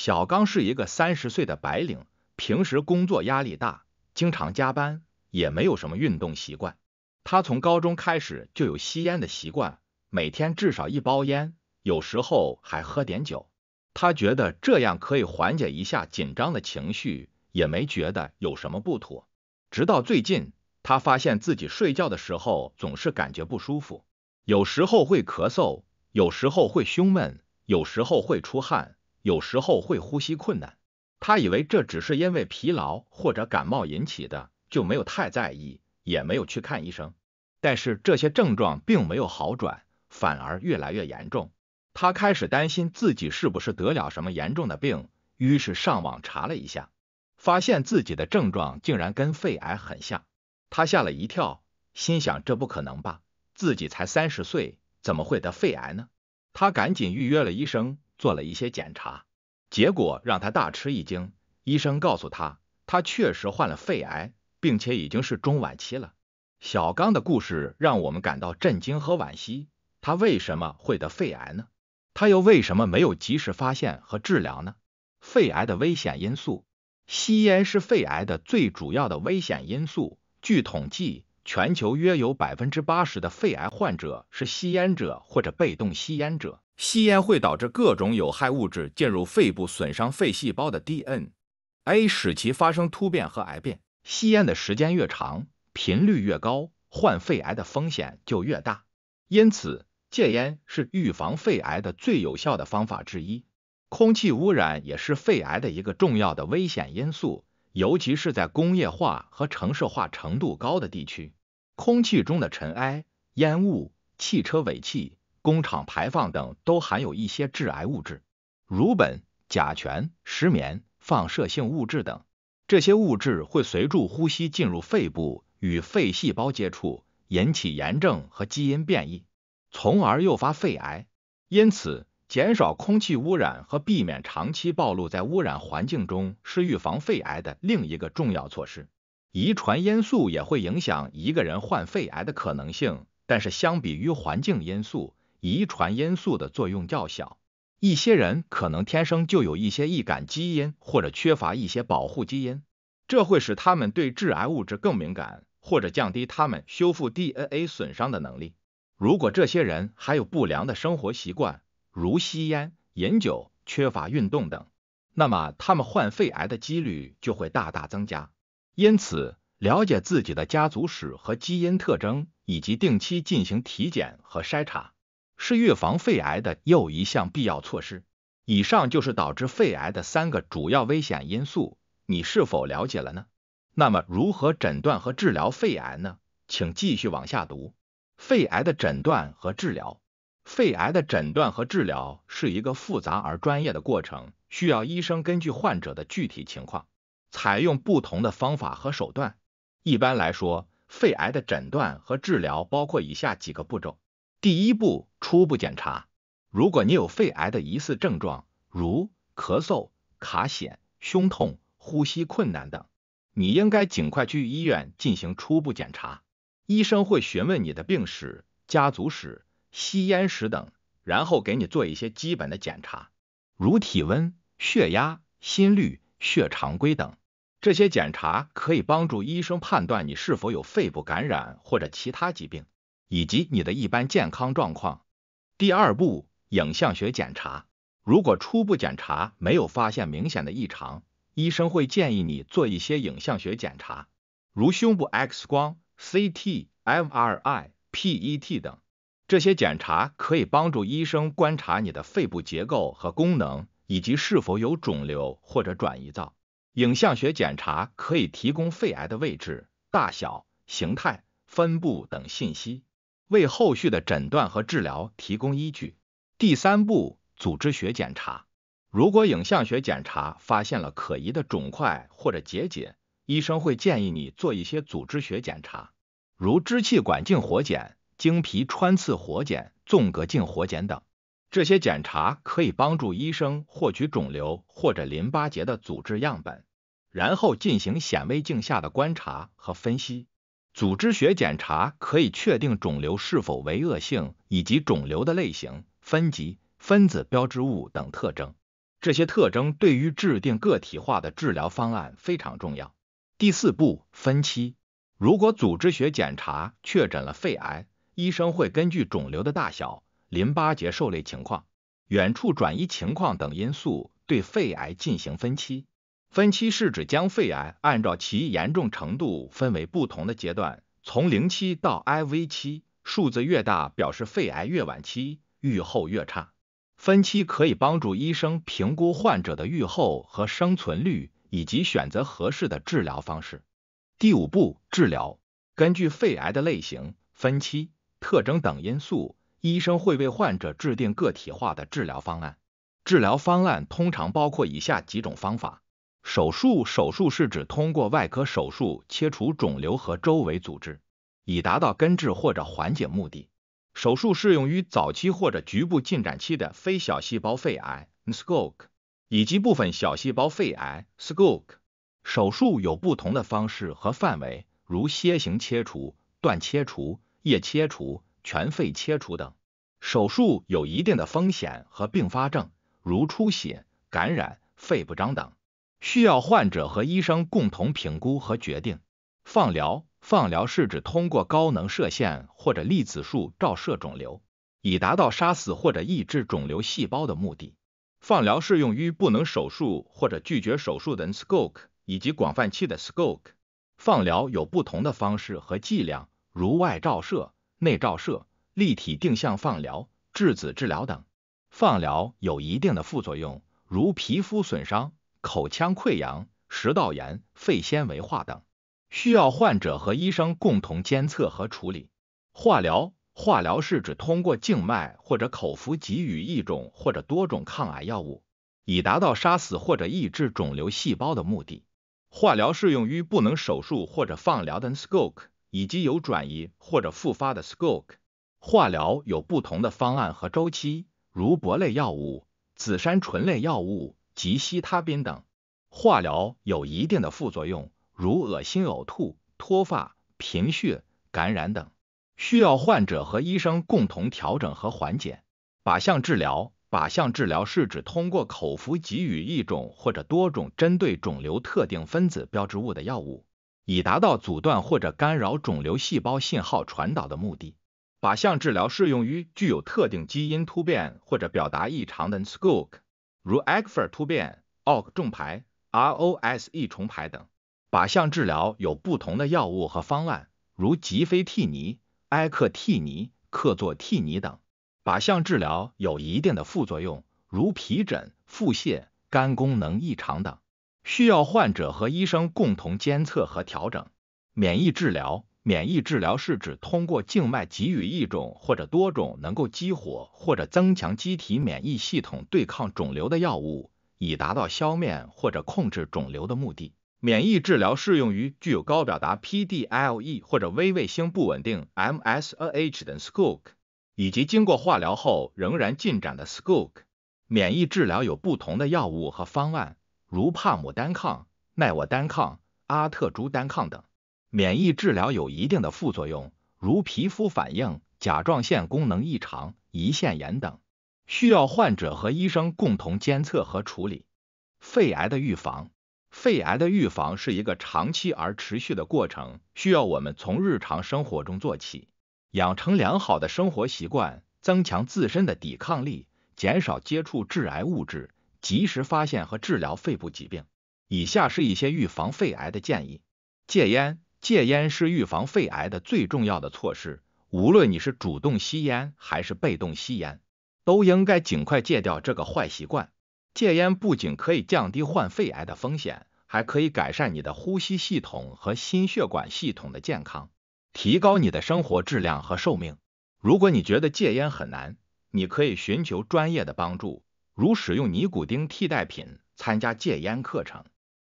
小刚是一个三十岁的白领，平时工作压力大，经常加班，也没有什么运动习惯。他从高中开始就有吸烟的习惯，每天至少一包烟，有时候还喝点酒。他觉得这样可以缓解一下紧张的情绪，也没觉得有什么不妥。直到最近，他发现自己睡觉的时候总是感觉不舒服，有时候会咳嗽，有时候会胸闷，有时候会出汗。有时候会呼吸困难，他以为这只是因为疲劳或者感冒引起的，就没有太在意，也没有去看医生。但是这些症状并没有好转，反而越来越严重。他开始担心自己是不是得了什么严重的病，于是上网查了一下，发现自己的症状竟然跟肺癌很像。他吓了一跳，心想这不可能吧，自己才三十岁，怎么会得肺癌呢？他赶紧预约了医生。做了一些检查，结果让他大吃一惊。医生告诉他，他确实患了肺癌，并且已经是中晚期了。小刚的故事让我们感到震惊和惋惜。他为什么会得肺癌呢？他又为什么没有及时发现和治疗呢？肺癌的危险因素，吸烟是肺癌的最主要的危险因素。据统计，全球约有百分之八十的肺癌患者是吸烟者或者被动吸烟者。吸烟会导致各种有害物质进入肺部，损伤肺细胞的 DNA，使其发生突变和癌变。吸烟的时间越长，频率越高，患肺癌的风险就越大。因此，戒烟是预防肺癌的最有效的方法之一。空气污染也是肺癌的一个重要的危险因素，尤其是在工业化和城市化程度高的地区，空气中的尘埃、烟雾、汽车尾气。工厂排放等都含有一些致癌物质，如苯、甲醛、石棉、放射性物质等。这些物质会随住呼吸进入肺部，与肺细胞接触，引起炎症和基因变异，从而诱发肺癌。因此，减少空气污染和避免长期暴露在污染环境中是预防肺癌的另一个重要措施。遗传因素也会影响一个人患肺癌的可能性，但是相比于环境因素，遗传因素的作用较小，一些人可能天生就有一些易感基因或者缺乏一些保护基因，这会使他们对致癌物质更敏感，或者降低他们修复 DNA 损伤的能力。如果这些人还有不良的生活习惯，如吸烟、饮酒、缺乏运动等，那么他们患肺癌的几率就会大大增加。因此，了解自己的家族史和基因特征，以及定期进行体检和筛查。是预防肺癌的又一项必要措施。以上就是导致肺癌的三个主要危险因素，你是否了解了呢？那么，如何诊断和治疗肺癌呢？请继续往下读。肺癌的诊断和治疗，肺癌的诊断和治疗是一个复杂而专业的过程，需要医生根据患者的具体情况，采用不同的方法和手段。一般来说，肺癌的诊断和治疗包括以下几个步骤。第一步，初步检查。如果你有肺癌的疑似症状，如咳嗽、卡血、胸痛、呼吸困难等，你应该尽快去医院进行初步检查。医生会询问你的病史、家族史、吸烟史等，然后给你做一些基本的检查，如体温、血压、心率、血常规等。这些检查可以帮助医生判断你是否有肺部感染或者其他疾病。以及你的一般健康状况。第二步，影像学检查。如果初步检查没有发现明显的异常，医生会建议你做一些影像学检查，如胸部 X 光、CT、MRI、PET 等。这些检查可以帮助医生观察你的肺部结构和功能，以及是否有肿瘤或者转移灶。影像学检查可以提供肺癌的位置、大小、形态、分布等信息。为后续的诊断和治疗提供依据。第三步，组织学检查。如果影像学检查发现了可疑的肿块或者结节，医生会建议你做一些组织学检查，如支气管镜活检、经皮穿刺活检、纵隔镜活检等。这些检查可以帮助医生获取肿瘤或者淋巴结的组织样本，然后进行显微镜下的观察和分析。组织学检查可以确定肿瘤是否为恶性，以及肿瘤的类型、分级、分子标志物等特征。这些特征对于制定个体化的治疗方案非常重要。第四步，分期。如果组织学检查确诊了肺癌，医生会根据肿瘤的大小、淋巴结受累情况、远处转移情况等因素对肺癌进行分期。分期是指将肺癌按照其严重程度分为不同的阶段，从零期到 IV 期，数字越大表示肺癌越晚期，预后越差。分期可以帮助医生评估患者的预后和生存率，以及选择合适的治疗方式。第五步，治疗。根据肺癌的类型、分期、特征等因素，医生会为患者制定个体化的治疗方案。治疗方案通常包括以下几种方法。手术手术是指通过外科手术切除肿瘤和周围组织，以达到根治或者缓解目的。手术适用于早期或者局部进展期的非小细胞肺癌 n s c o k 以及部分小细胞肺癌 s c o k 手术有不同的方式和范围，如楔形切除、断切除、叶切除、全肺切除等。手术有一定的风险和并发症，如出血、感染、肺不张等。需要患者和医生共同评估和决定。放疗，放疗是指通过高能射线或者粒子束照射肿瘤，以达到杀死或者抑制肿瘤细胞的目的。放疗适用于不能手术或者拒绝手术的 SCOPE 以及广泛期的 SCOPE。放疗有不同的方式和剂量，如外照射、内照射、立体定向放疗、质子治疗等。放疗有一定的副作用，如皮肤损伤。口腔溃疡、食道炎、肺纤维化等，需要患者和医生共同监测和处理。化疗，化疗是指通过静脉或者口服给予一种或者多种抗癌药物，以达到杀死或者抑制肿瘤细胞的目的。化疗适用于不能手术或者放疗的 SCOKE，以及有转移或者复发的 SCOKE。化疗有不同的方案和周期，如铂类药物、紫杉醇类药物。吉西他滨等化疗有一定的副作用，如恶心、呕吐、脱发、贫血、感染等，需要患者和医生共同调整和缓解。靶向治疗，靶向治疗是指通过口服给予一种或者多种针对肿瘤特定分子标志物的药物，以达到阻断或者干扰肿瘤细胞信号传导的目的。靶向治疗适用于具有特定基因突变或者表达异常的。s c o 如 EGFR 突变、ALK 重排、r o s e 重排等，靶向治疗有不同的药物和方案，如吉非替尼、埃克替尼、克唑替尼等。靶向治疗有一定的副作用，如皮疹、腹泻、肝功能异常等，需要患者和医生共同监测和调整。免疫治疗。免疫治疗是指通过静脉给予一种或者多种能够激活或者增强机体免疫系统对抗肿瘤的药物，以达到消灭或者控制肿瘤的目的。免疫治疗适用于具有高表达 p d l e 或者微卫星不稳定 m s n h 等 s c o o c 以及经过化疗后仍然进展的 s c o o c 免疫治疗有不同的药物和方案，如帕姆单抗、奈我单抗、阿特珠单抗等。免疫治疗有一定的副作用，如皮肤反应、甲状腺功能异常、胰腺炎等，需要患者和医生共同监测和处理。肺癌的预防，肺癌的预防是一个长期而持续的过程，需要我们从日常生活中做起，养成良好的生活习惯，增强自身的抵抗力，减少接触致癌物质，及时发现和治疗肺部疾病。以下是一些预防肺癌的建议：戒烟。戒烟是预防肺癌的最重要的措施。无论你是主动吸烟还是被动吸烟，都应该尽快戒掉这个坏习惯。戒烟不仅可以降低患肺癌的风险，还可以改善你的呼吸系统和心血管系统的健康，提高你的生活质量和寿命。如果你觉得戒烟很难，你可以寻求专业的帮助，如使用尼古丁替代品、参加戒烟课程、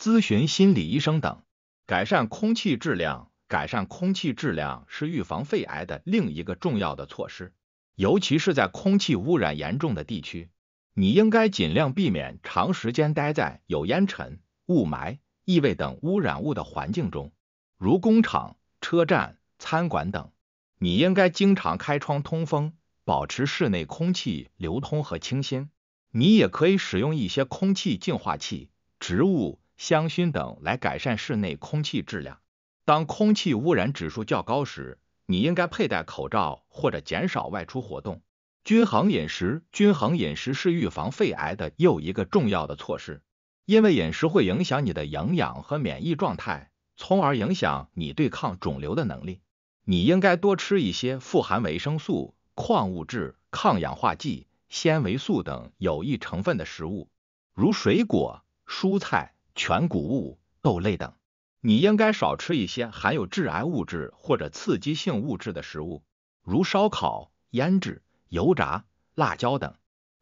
咨询心理医生等。改善空气质量，改善空气质量是预防肺癌的另一个重要的措施，尤其是在空气污染严重的地区。你应该尽量避免长时间待在有烟尘、雾霾、异味等污染物的环境中，如工厂、车站、餐馆等。你应该经常开窗通风，保持室内空气流通和清新。你也可以使用一些空气净化器、植物。香薰等来改善室内空气质量。当空气污染指数较高时，你应该佩戴口罩或者减少外出活动。均衡饮食，均衡饮食是预防肺癌的又一个重要的措施，因为饮食会影响你的营养和免疫状态，从而影响你对抗肿瘤的能力。你应该多吃一些富含维生素、矿物质、抗氧化剂、纤维素等有益成分的食物，如水果、蔬菜。全谷物、豆类等，你应该少吃一些含有致癌物质或者刺激性物质的食物，如烧烤、腌制、油炸、辣椒等。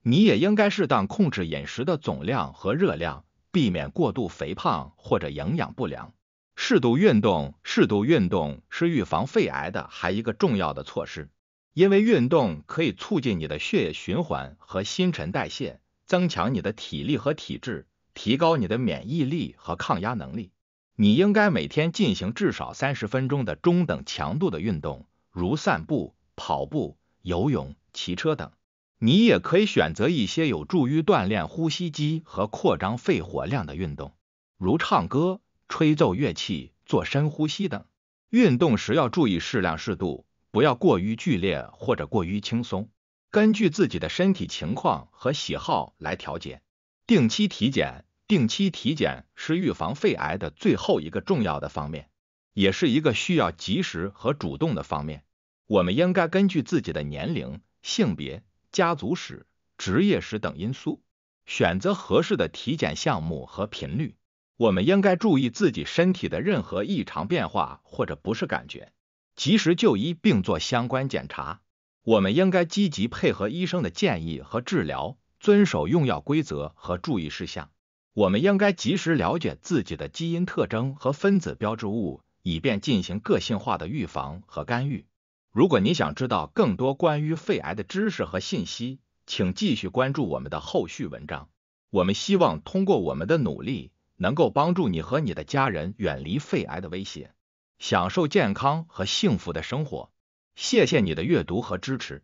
你也应该适当控制饮食的总量和热量，避免过度肥胖或者营养不良。适度运动，适度运动是预防肺癌的还一个重要的措施，因为运动可以促进你的血液循环和新陈代谢，增强你的体力和体质。提高你的免疫力和抗压能力。你应该每天进行至少三十分钟的中等强度的运动，如散步、跑步、游泳、骑车等。你也可以选择一些有助于锻炼呼吸肌和扩张肺活量的运动，如唱歌、吹奏乐器、做深呼吸等。运动时要注意适量适度，不要过于剧烈或者过于轻松，根据自己的身体情况和喜好来调节。定期体检，定期体检是预防肺癌的最后一个重要的方面，也是一个需要及时和主动的方面。我们应该根据自己的年龄、性别、家族史、职业史等因素，选择合适的体检项目和频率。我们应该注意自己身体的任何异常变化或者不适感觉，及时就医并做相关检查。我们应该积极配合医生的建议和治疗。遵守用药规则和注意事项。我们应该及时了解自己的基因特征和分子标志物，以便进行个性化的预防和干预。如果你想知道更多关于肺癌的知识和信息，请继续关注我们的后续文章。我们希望通过我们的努力，能够帮助你和你的家人远离肺癌的威胁，享受健康和幸福的生活。谢谢你的阅读和支持。